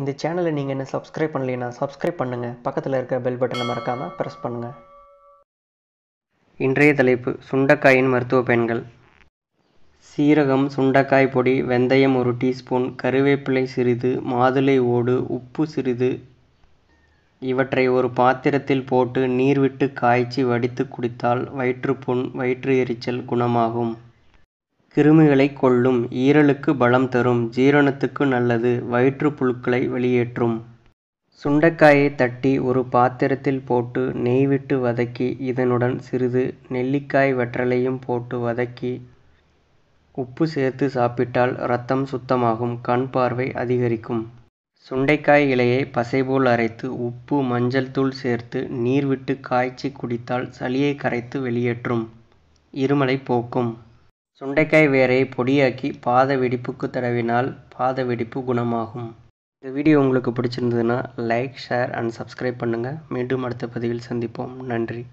இந்த சேனலை நீங்கள் என்ன சப்ஸ்கிரைப் பண்ணலைன்னா சப்ஸ்கிரைப் பண்ணுங்கள் பக்கத்தில் இருக்கிற பெல் பட்டனை மறக்காமல் ப்ரெஸ் பண்ணுங்கள் இன்றைய தலைப்பு சுண்டக்காயின் மருத்துவ பயன்கள் சீரகம் சுண்டக்காய் பொடி வெந்தயம் ஒரு டீஸ்பூன் கருவேப்பிலை சிறிது மாதுளை ஓடு உப்பு சிறிது இவற்றை ஒரு பாத்திரத்தில் போட்டு நீர் விட்டு காய்ச்சி வடித்து குடித்தால் வயிற்றுப்புண் வயிற்று எரிச்சல் குணமாகும் கிருமிகளைக் கொல்லும் ஈரலுக்கு பலம் தரும் ஜீரணத்துக்கு நல்லது வயிற்றுப் புழுக்களை வெளியேற்றும். சுண்டைக்காயை தட்டி ஒரு பாத்திரத்தில் போட்டு நெய் விட்டு வதக்கி இதனுடன் சிறிது நெல்லிக்காய் வெற்றலையும் போட்டு வதக்கி உப்பு சேர்த்து சாப்பிட்டால் ரத்தம் சுத்தமாகும் கண் பார்வை அதிகரிக்கும். சுண்டைக்காய் இலையை பசைபோல் அரைத்து உப்பு மஞ்சள் தூள் சேர்த்து நீர் விட்டு காய்ச்சி குடித்தால் சளியை கரைத்து வெளியேற்றும். இருமலை போக்கும். சுண்டைக்காய் வேரை பொடியாக்கி பாத வெடிப்புக்கு தடவினால் பாத வெடிப்பு குணமாகும் இந்த வீடியோ உங்களுக்கு பிடிச்சிருந்ததுன்னா லைக் ஷேர் அண்ட் சப்ஸ்கிரைப் பண்ணுங்கள் மீண்டும் அடுத்த பதிவில் சந்திப்போம் நன்றி